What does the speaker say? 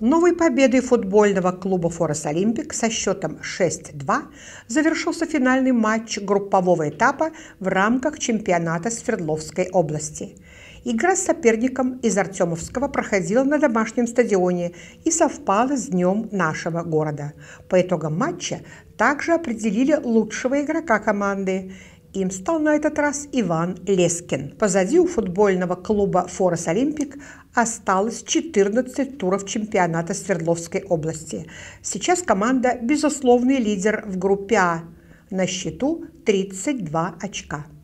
Новой победой футбольного клуба «Форос Олимпик» со счетом 6-2 завершился финальный матч группового этапа в рамках чемпионата Свердловской области. Игра с соперником из Артемовского проходила на домашнем стадионе и совпала с днем нашего города. По итогам матча также определили лучшего игрока команды – им стал на этот раз Иван Лескин. Позади у футбольного клуба «Форос Олимпик» осталось 14 туров чемпионата Свердловской области. Сейчас команда – безусловный лидер в группе А. На счету 32 очка.